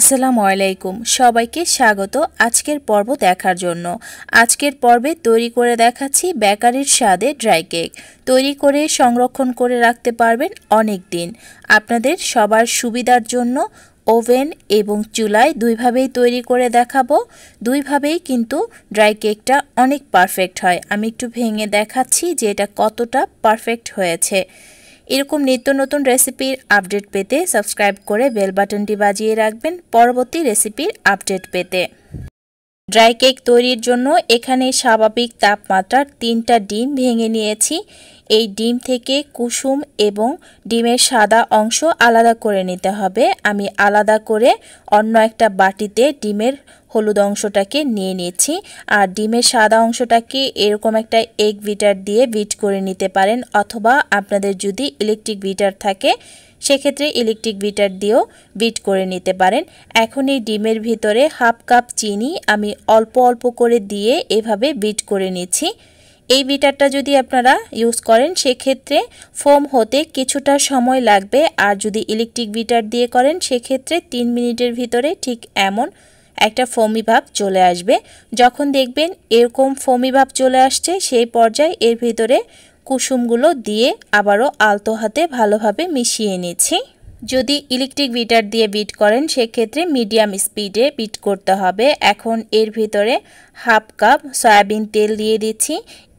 আসসালামু আলাইকুম সবাইকে স্বাগত আজকের পর্ব দেখার জন্য আজকের পর্বে তৈরি করে দেখাচ্ছি বেকারির স্বাদে ড্রাই কেক তৈরি করে সংরক্ষণ করে রাখতে পারবেন অনেক দিন আপনাদের সবার সুবিধার জন্য ওভেন এবং চুলায় দুইভাবেই তৈরি করে দেখাবো দুইভাবেই কিন্তু ড্রাই কেকটা অনেক পারফেক্ট হয় আমি একটু ভেঙে দেখাচ্ছি যে এটা কতটা পারফেক্ট হয়েছে এরকম নিত্য নতুন রেসিপির আপডেট পেতে সাবস্ক্রাইব করে বেল বাটনটি বাজিয়ে রাখবেন পরবর্তী রেসিপির আপডেট পেতে ড্রাই কেক তৈরির জন্য এখানে স্বাভাবিক তাপমাত্রার তিনটা ডিম ভেঙে নিয়েছি এই ডিম থেকে কুসুম এবং ডিমের সাদা অংশ আলাদা করে নিতে হবে আমি আলাদা করে অন্য একটা বাটিতে ডিমের হলুদ অংশটাকে নিয়ে নিয়েছি আর ডিমের সাদা অংশটাকে এরকম একটা এগ বিটার দিয়ে বিট করে নিতে পারেন অথবা আপনাদের যদি ইলেকট্রিক বিটার থাকে সেক্ষেত্রে ইলেকট্রিক বিটার দিয়েও বিট করে নিতে পারেন এখন এই ডিমের ভিতরে হাফ কাপ চিনি আমি অল্প অল্প করে দিয়ে এভাবে বিট করে নিচ্ছি এই বিটারটা যদি আপনারা ইউজ করেন সেক্ষেত্রে ফোম হতে কিছুটা সময় লাগবে আর যদি ইলেকট্রিক বিটার দিয়ে করেন সেক্ষেত্রে তিন মিনিটের ভিতরে ঠিক এমন একটা ফমি ভাব চলে আসবে যখন দেখবেন এরকম ফমি ভাব চলে আসছে সেই পর্যায়ে এর ভিতরে কুসুমগুলো দিয়ে আবারও আলতো হাতে ভালোভাবে মিশিয়ে নিচ্ছি যদি ইলেকট্রিক বিটার দিয়ে বিট করেন সেক্ষেত্রে মিডিয়াম স্পিডে বিট করতে হবে এখন এর ভিতরে হাফ কাপ সয়াবিন তেল দিয়ে দিচ্ছি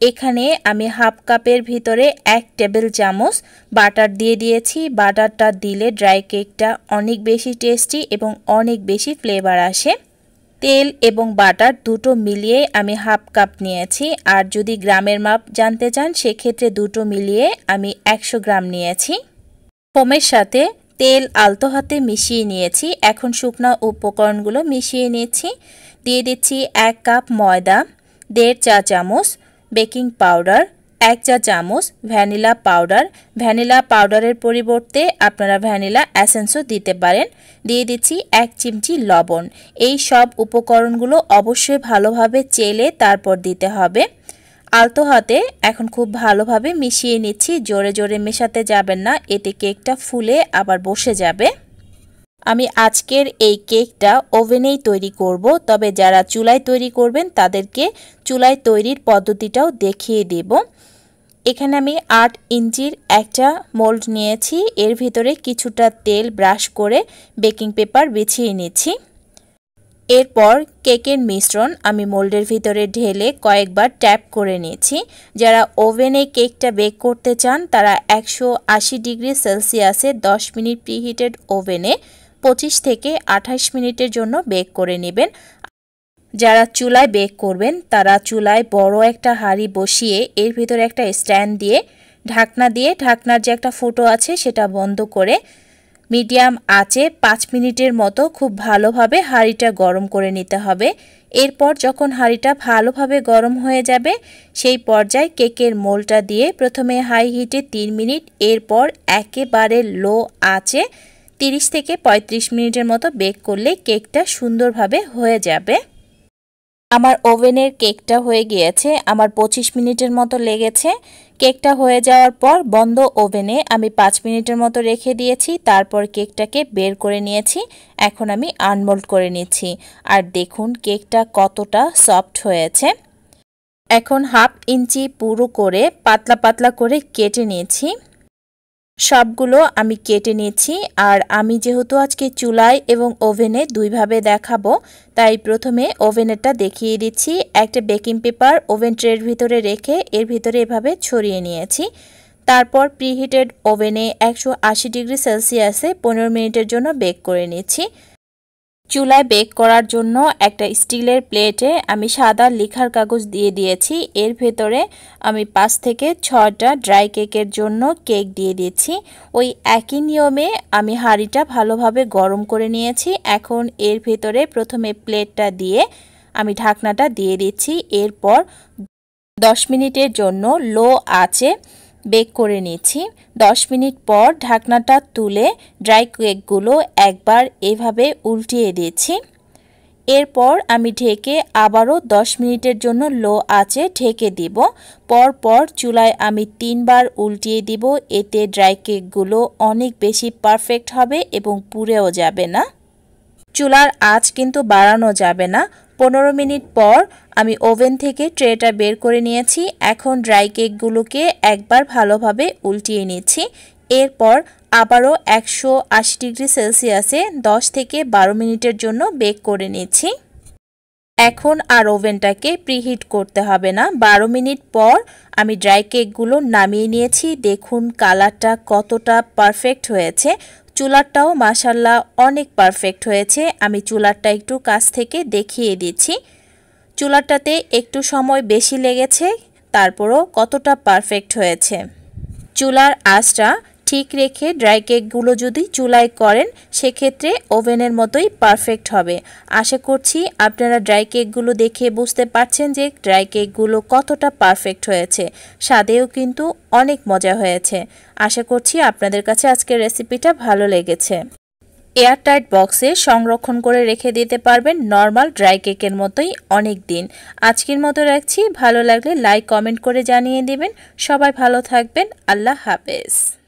এখানে আমি হাফ কাপের ভিতরে এক টেবিল চামচ বাটার দিয়ে দিয়েছি বাটারটা দিলে ড্রাই কেকটা অনেক বেশি টেস্টি এবং অনেক বেশি ফ্লেভার আসে তেল এবং বাটার দুটো মিলিয়ে আমি হাফ কাপ নিয়েছি আর যদি গ্রামের মাপ জানতে চান সেক্ষেত্রে দুটো মিলিয়ে আমি একশো গ্রাম নিয়েছি ফোমের সাথে তেল আলতো হাতে মিশিয়ে নিয়েছি এখন শুকনো উপকরণগুলো মিশিয়ে নিয়েছি দিয়ে দিচ্ছি এক কাপ ময়দা দেড় চা চামচ বেকিং পাউডার এক চা চামচ ভ্যানিলা পাউডার ভ্যানিলা পাউডারের পরিবর্তে আপনারা ভ্যানিলা অ্যাসেন্সও দিতে পারেন দিয়ে দিচ্ছি এক চিমচি লবণ এই সব উপকরণগুলো অবশ্যই ভালোভাবে চেলে তারপর দিতে হবে আলতো হাতে এখন খুব ভালোভাবে মিশিয়ে নিচ্ছি জোরে জোরে মেশাতে যাবেন না এতে কেকটা ফুলে আবার বসে যাবে আমি আজকের এই কেকটা ওভেনেই তৈরি করব তবে যারা চুলায় তৈরি করবেন তাদেরকে চুলায় তৈরির পদ্ধতিটাও দেখিয়ে দেব এখানে আমি আট ইঞ্চির একটা মোল্ড নিয়েছি এর ভিতরে কিছুটা তেল ব্রাশ করে বেকিং পেপার বিছিয়ে নিচ্ছি এরপর কেকের মিশ্রণ আমি মোল্ডের ভিতরে ঢেলে কয়েকবার ট্যাপ করে নিয়েছি যারা ওভেনে কেকটা বেক করতে চান তারা একশো ডিগ্রি সেলসিয়াসে দশ মিনিট প্রিহিটেড ওভেনে পঁচিশ থেকে আঠাশ মিনিটের জন্য বেক করে নেবেন যারা চুলায় বেক করবেন তারা চুলায় বড় একটা হাঁড়ি বসিয়ে এর ভিতরে একটা স্ট্যান্ড দিয়ে ঢাকনা দিয়ে ঢাকনার যে একটা ফুটো আছে সেটা বন্ধ করে মিডিয়াম আঁচে পাঁচ মিনিটের মতো খুব ভালোভাবে হাঁড়িটা গরম করে নিতে হবে এরপর যখন হাঁড়িটা ভালোভাবে গরম হয়ে যাবে সেই পর্যায়ে কেকের মোলটা দিয়ে প্রথমে হাই হিটে তিন মিনিট এরপর একেবারে লো আঁচে 30 থেকে ৩৫ মিনিটের মতো বেক করলে কেকটা সুন্দরভাবে হয়ে যাবে আমার ওভেনের কেকটা হয়ে গিয়েছে আমার ২৫ মিনিটের মতো লেগেছে কেকটা হয়ে যাওয়ার পর বন্ধ ওভেনে আমি পাঁচ মিনিটের মতো রেখে দিয়েছি তারপর কেকটাকে বের করে নিয়েছি এখন আমি আনমোল্ড করে নিচ্ছি আর দেখুন কেকটা কতটা সফট হয়েছে এখন হাফ ইঞ্চি পুরো করে পাতলা পাতলা করে কেটে নিয়েছি সবগুলো আমি কেটে নিয়েছি আর আমি যেহেতু আজকে চুলায় এবং ওভেনে দুইভাবে দেখাবো তাই প্রথমে ওভেনেরটা দেখিয়ে দিচ্ছি একটা বেকিং পেপার ওভেন ট্রের ভিতরে রেখে এর ভিতরে এভাবে ছড়িয়ে নিয়েছি তারপর প্রিহিটেড ওভেনে একশো ডিগ্রি সেলসিয়াসে পনেরো মিনিটের জন্য বেক করে নিচ্ছি চুলায় বেক করার জন্য একটা স্টিলের প্লেটে আমি সাদা লিখার কাগজ দিয়ে দিয়েছি এর ভেতরে আমি পাঁচ থেকে ছটা ড্রাই কেকের জন্য কেক দিয়ে দিয়েছি ওই একই নিয়মে আমি হাঁড়িটা ভালোভাবে গরম করে নিয়েছি এখন এর ভেতরে প্রথমে প্লেটটা দিয়ে আমি ঢাকনাটা দিয়ে দিচ্ছি এরপর দশ মিনিটের জন্য লো আছে বেক করে নিচ্ছি 10 মিনিট পর ঢাকনাটা তুলে ড্রাই কেকগুলো একবার এভাবে উল্টিয়ে দিয়েছি এরপর আমি ঢেকে আবারও 10 মিনিটের জন্য লো আছে ঢেকে দিব পরপর চুলায় আমি তিনবার উল্টিয়ে দিব এতে ড্রাই কেকগুলো অনেক বেশি পারফেক্ট হবে এবং পুড়েও যাবে না চুলার আঁচ কিন্তু বাড়ানো যাবে না পনেরো মিনিট পর আমি ওভেন থেকে ট্রেটা বের করে নিয়েছি এখন ড্রাই কেকগুলোকে একবার ভালোভাবে উল্টিয়ে নিচ্ছি এরপর আবারও একশো আশি ডিগ্রি সেলসিয়াসে দশ থেকে বারো মিনিটের জন্য বেক করে নিচ্ছি এখন আর ওভেনটাকে প্রিহিট করতে হবে না বারো মিনিট পর আমি ড্রাই কেকগুলো নামিয়ে নিয়েছি দেখুন কালারটা কতটা পারফেক্ট হয়েছে চুলারটাও মাসাল্লাহ অনেক পারফেক্ট হয়েছে আমি চুলারটা একটু কাছ থেকে দেখিয়ে দিচ্ছি চুলারটাতে একটু সময় বেশি লেগেছে তারপরও কতটা পারফেক্ট হয়েছে চুলার আঁচটা ঠিক রেখে ড্রাই কেকগুলো যদি চুলায় করেন সেক্ষেত্রে ওভেনের মতোই পারফেক্ট হবে আশা করছি আপনারা ড্রাই কেকগুলো দেখে বুঝতে পারছেন যে ড্রাই কেকগুলো কতটা পারফেক্ট হয়েছে স্বাদেও কিন্তু অনেক মজা হয়েছে আশা করছি আপনাদের কাছে আজকের রেসিপিটা ভালো লেগেছে এয়ারটাইট বক্সে সংরক্ষণ করে রেখে দিতে পারবেন নর্মাল ড্রাই কেকের মতোই অনেক দিন আজকের মতো রাখছি ভালো লাগলে লাইক কমেন্ট করে জানিয়ে দেবেন সবাই ভালো থাকবেন আল্লাহ হাফেজ